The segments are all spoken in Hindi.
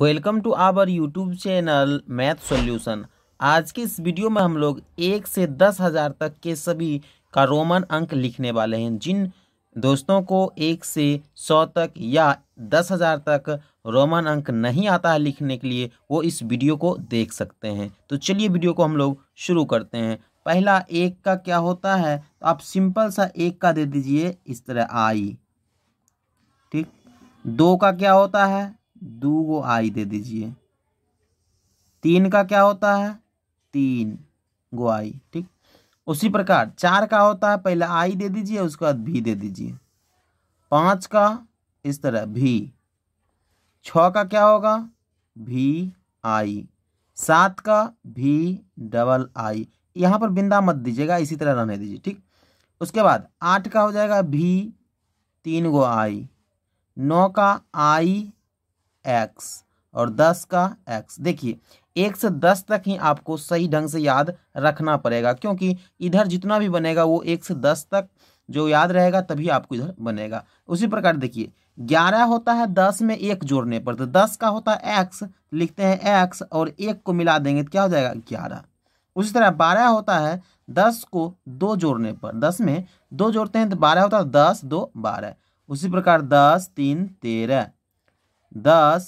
welcome to our YouTube channel math solution आज के इस वीडियो में हम लोग एक से दस हज़ार तक के सभी का रोमन अंक लिखने वाले हैं जिन दोस्तों को एक से सौ तक या दस हज़ार तक रोमन अंक नहीं आता है लिखने के लिए वो इस वीडियो को देख सकते हैं तो चलिए वीडियो को हम लोग शुरू करते हैं पहला एक का क्या होता है तो आप सिंपल सा एक का दे दीजिए इस तरह आई ठीक दो का क्या होता है दू गो आई दे दीजिए तीन का क्या होता है तीन गो आई ठीक उसी प्रकार चार का होता है पहले आई दे दीजिए उसके बाद भी दे दीजिए पाँच का इस तरह भी छ का क्या होगा भी आई सात का भी डबल आई यहाँ पर बिंदा मत दीजिएगा इसी तरह रहने दीजिए ठीक उसके बाद आठ का हो जाएगा भी तीन गो आई नौ का आई एक्स और दस का एक्स देखिए एक से दस तक ही आपको सही ढंग से याद रखना पड़ेगा क्योंकि इधर जितना भी बनेगा वो एक से दस तक जो याद रहेगा तभी आपको इधर बनेगा उसी प्रकार देखिए ग्यारह होता है दस में एक जोड़ने पर तो दस का होता है एक्स लिखते हैं एक्स और एक को मिला देंगे तो क्या हो जाएगा ग्यारह उसी तरह बारह होता है दस को दो जोड़ने पर दस में दो जोड़ते हैं तो बारह होता है दस दो बारह उसी प्रकार दस तीन तेरह दस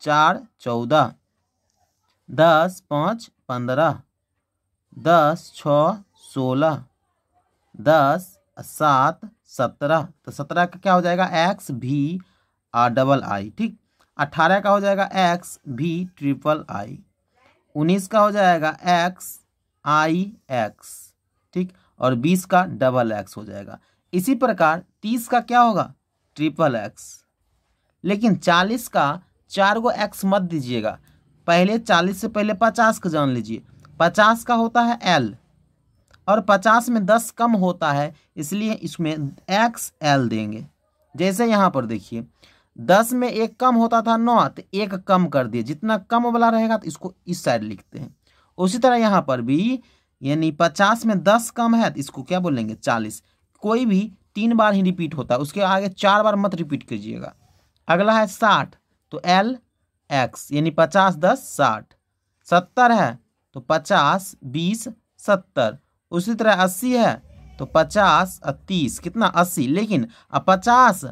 चार चौदह दस पाँच पंद्रह दस छः सोलह दस सात सत्रह तो सत्रह का क्या हो जाएगा एक्स भी आ डबल आई ठीक अट्ठारह का हो जाएगा एक्स भी ट्रिपल आई उन्नीस का हो जाएगा एक्स आई एक्स ठीक और बीस का डबल एक्स हो जाएगा इसी प्रकार तीस का क्या होगा ट्रिपल एक्स लेकिन चालीस का चार गो एक्स मत दीजिएगा पहले चालीस से पहले पचास का जान लीजिए पचास का होता है एल और पचास में दस कम होता है इसलिए इसमें एक्स एल देंगे जैसे यहाँ पर देखिए दस में एक कम होता था नौ तो एक कम कर दिए जितना कम वाला रहेगा तो इसको इस साइड लिखते हैं उसी तरह यहाँ पर भी यानी पचास में दस कम है तो इसको क्या बोलेंगे चालीस कोई भी तीन बार ही रिपीट होता है उसके आगे चार बार मत रिपीट कीजिएगा अगला है साठ तो एल एक्स यानी पचास दस साठ सत्तर है तो पचास बीस सत्तर उसी तरह अस्सी है तो पचास और तीस कितना अस्सी लेकिन अब पचास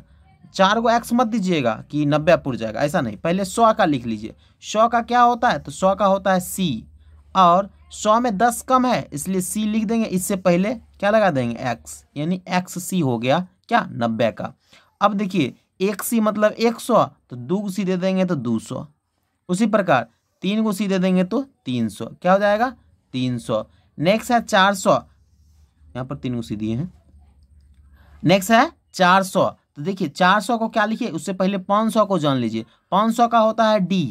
चार को एक्स मत दीजिएगा कि नब्बे पुर जाएगा ऐसा नहीं पहले सौ का लिख लीजिए सौ का क्या होता है तो सौ का होता है सी और सौ में दस कम है इसलिए सी लिख देंगे इससे पहले क्या लगा देंगे एक्स यानी एक्स सी हो गया क्या नब्बे का अब देखिए एक सी मतलब एक सौ तो दो सी दे देंगे तो दो सौ उसी प्रकार तीन को सी दे देंगे तो तीन सौ क्या हो जाएगा तीन सौ नेक्स्ट है चार सौ यहाँ पर तीन को सी दिए हैं नेक्स्ट है चार सौ तो देखिए चार सौ को क्या लिखिए उससे पहले पाँच सौ को जान लीजिए पाँच सौ का होता है डी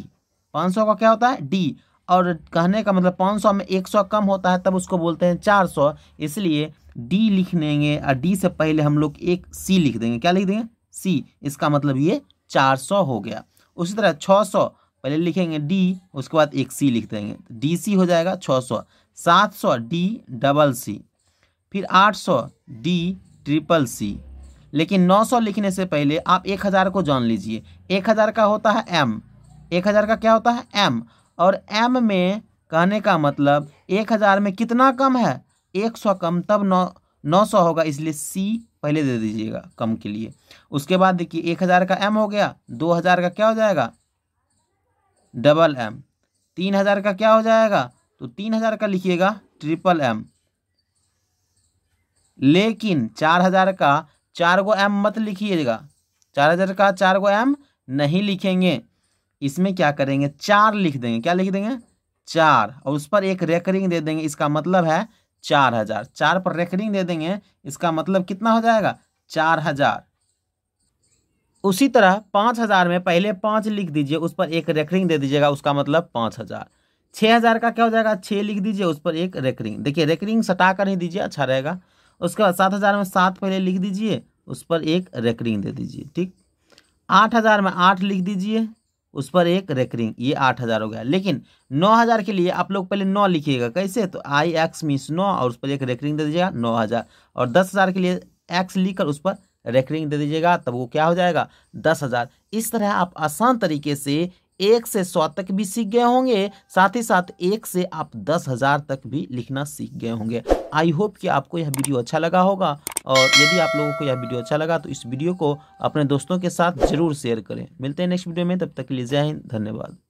पाँच सौ का क्या होता है डी और कहने का मतलब पाँच सौ में एक सौ कम होता है तब उसको बोलते हैं चार सौ इसलिए डी लिख और डी से पहले हम लोग एक सी लिख देंगे क्या लिख देंगे सी इसका मतलब ये चार सौ हो गया उसी तरह छः सौ पहले लिखेंगे डी उसके बाद एक सी लिख देंगे डी तो सी हो जाएगा छः सौ सात सौ डी डबल सी फिर आठ सौ डी ट्रिपल सी लेकिन 900 लिखने से पहले आप 1000 को जान लीजिए 1000 का होता है एम 1000 का क्या होता है एम और एम में कहने का मतलब 1000 में कितना कम है 100 कम तब नौ नौ सौ होगा इसलिए सी पहले दे दीजिएगा कम के लिए उसके बाद देखिए एक हज़ार का एम हो गया दो हज़ार का क्या हो जाएगा डबल एम तीन हज़ार का क्या हो जाएगा तो तीन हज़ार का लिखिएगा ट्रिपल एम लेकिन चार हज़ार का चार गो एम मत लिखिएगा चार हज़ार का चार गो एम नहीं लिखेंगे इसमें क्या करेंगे चार लिख देंगे क्या लिख देंगे चार और उस पर एक रेकरिंग दे देंगे इसका मतलब है चार हजार चार पर रेकरिंग दे देंगे इसका मतलब कितना हो जाएगा चार हजार उसी तरह पाँच हज़ार में पहले पाँच लिख दीजिए उस पर एक रेकरिंग दे दीजिएगा उसका मतलब पाँच हज़ार छः हज़ार का क्या हो जाएगा छः लिख दीजिए उस पर एक रेकरिंग देखिए रेकरिंग सटा कर ही दीजिए अच्छा रहेगा उसके बाद सात हज़ार में सात पहले लिख दीजिए उस पर एक रेकरिंग दे दीजिए ठीक आठ हज़ार में आठ लिख दीजिए उस पर एक रेकरिंग ये आठ हज़ार हो गया लेकिन नौ हज़ार के लिए आप लोग पहले नौ लिखिएगा कैसे तो आई एक्स मीन्स नौ और उस पर एक रेकरिंग दे दीजिएगा नौ हज़ार और दस हज़ार के लिए एक्स लिखकर उस पर रेकरिंग दे दीजिएगा तब वो क्या हो जाएगा दस हज़ार इस तरह आप आसान तरीके से एक से सौ तक भी सीख गए होंगे साथ ही साथ एक से आप दस हज़ार तक भी लिखना सीख गए होंगे आई होप कि आपको यह वीडियो अच्छा लगा होगा और यदि आप लोगों को यह वीडियो अच्छा लगा तो इस वीडियो को अपने दोस्तों के साथ जरूर शेयर करें मिलते हैं नेक्स्ट वीडियो में तब तक के लिए जय हिंद धन्यवाद